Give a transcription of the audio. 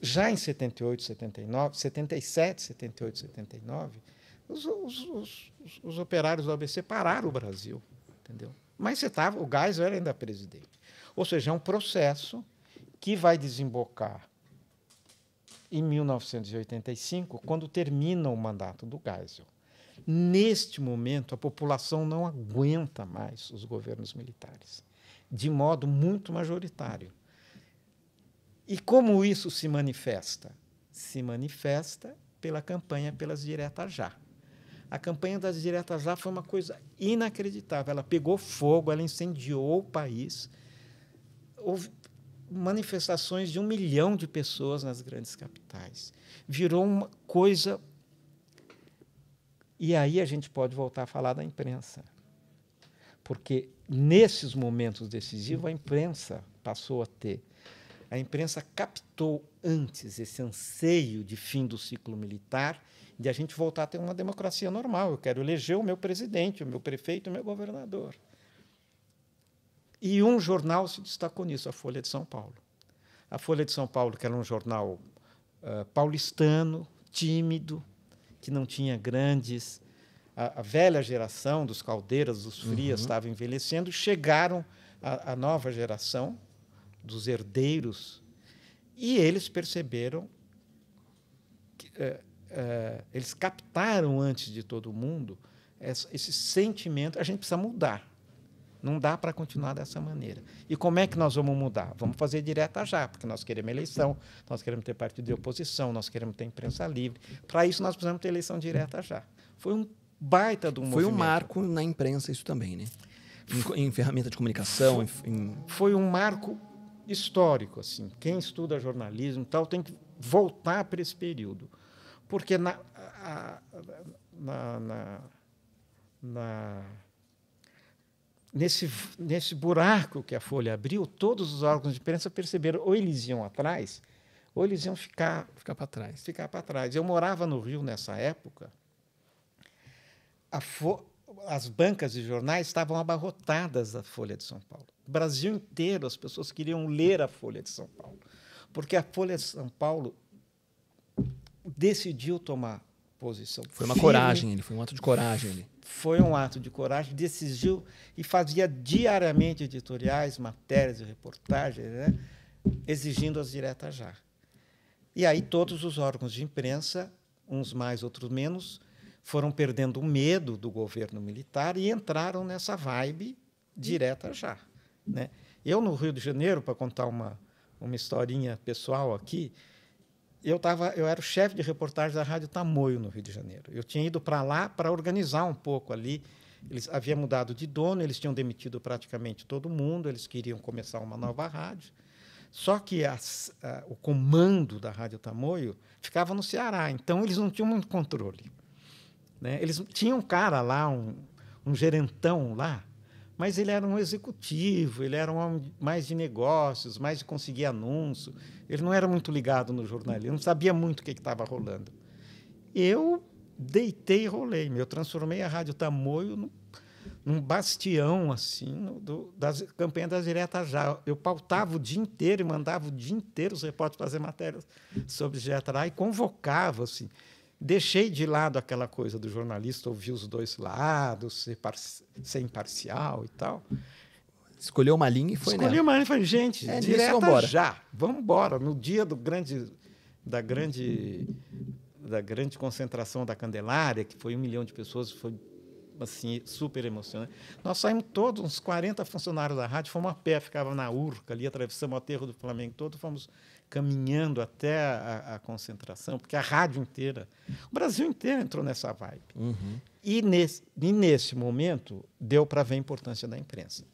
já em 78, 79, 77, 78, 79, os, os, os, os operários do ABC pararam o Brasil, entendeu? Mas você tava, o Geisel era ainda presidente. Ou seja, é um processo que vai desembocar em 1985, quando termina o mandato do Geisel. Neste momento, a população não aguenta mais os governos militares, de modo muito majoritário. E como isso se manifesta? Se manifesta pela campanha pelas diretas já. A campanha das diretas já foi uma coisa inacreditável. Ela pegou fogo, ela incendiou o país. Houve manifestações de um milhão de pessoas nas grandes capitais. Virou uma coisa. E aí a gente pode voltar a falar da imprensa. Porque nesses momentos decisivos, a imprensa passou a ter a imprensa captou antes esse anseio de fim do ciclo militar, de a gente voltar a ter uma democracia normal. Eu quero eleger o meu presidente, o meu prefeito, o meu governador. E um jornal se destacou nisso, a Folha de São Paulo. A Folha de São Paulo, que era um jornal uh, paulistano, tímido, que não tinha grandes. A, a velha geração dos Caldeiras, dos Frias, uhum. estava uhum. envelhecendo, chegaram a, a nova geração, dos herdeiros, e eles perceberam, que, é, é, eles captaram antes de todo mundo essa, esse sentimento: a gente precisa mudar. Não dá para continuar dessa maneira. E como é que nós vamos mudar? Vamos fazer direta já, porque nós queremos eleição, nós queremos ter partido de oposição, nós queremos ter imprensa livre. Para isso, nós precisamos ter eleição direta já. Foi um baita do um Foi um marco na imprensa isso também, né? Em, em ferramenta de comunicação, foi, em... foi um marco histórico assim. Quem estuda jornalismo tal tem que voltar para esse período, porque na, a, na, na, na nesse, nesse buraco que a Folha abriu, todos os órgãos de imprensa perceberam ou eles iam atrás, ou eles iam ficar ficar para trás. Ficar para trás. Eu morava no Rio nessa época. as bancas de jornais estavam abarrotadas da Folha de São Paulo. Brasil inteiro as pessoas queriam ler a Folha de São Paulo, porque a Folha de São Paulo decidiu tomar posição. Foi uma firme, coragem, ele foi um ato de coragem Foi um ato de coragem, decidiu e fazia diariamente editoriais, matérias e reportagens, né, exigindo as diretas já. E aí todos os órgãos de imprensa, uns mais, outros menos, foram perdendo o medo do governo militar e entraram nessa vibe direta já. Né? Eu, no Rio de Janeiro, para contar uma, uma historinha pessoal aqui, eu, tava, eu era o chefe de reportagem da Rádio Tamoio, no Rio de Janeiro. Eu tinha ido para lá para organizar um pouco ali. Eles haviam mudado de dono, eles tinham demitido praticamente todo mundo, eles queriam começar uma nova rádio. Só que as, a, o comando da Rádio Tamoio ficava no Ceará, então eles não tinham muito controle. Né? Eles tinham um cara lá, um, um gerentão lá, mas ele era um executivo, ele era um homem mais de negócios, mais de conseguir anúncio. Ele não era muito ligado no jornalismo, não sabia muito o que estava rolando. Eu deitei e rolei. Eu transformei a Rádio Tamoio no, num bastião assim no, do, das campanhas das diretas já. Eu pautava o dia inteiro e mandava o dia inteiro os repórteres fazer matérias sobre direta lá e convocava assim deixei de lado aquela coisa do jornalista ouvir os dois lados, ser, par ser imparcial e tal. Escolheu uma linha e foi Escolhi nela. Né? uma linha e falei, gente, é, direto então vambora. já. Vamos embora. No dia do grande, da, grande, da grande concentração da Candelária, que foi um milhão de pessoas, foi assim, super emocionante. Nós saímos todos, uns 40 funcionários da rádio, fomos a pé, ficava na Urca ali, atravessamos o aterro do Flamengo todo, fomos caminhando até a, a, concentração, porque a rádio inteira, o Brasil inteiro entrou nessa vibe. Uhum. E, nesse, e nesse momento deu para ver a importância da imprensa.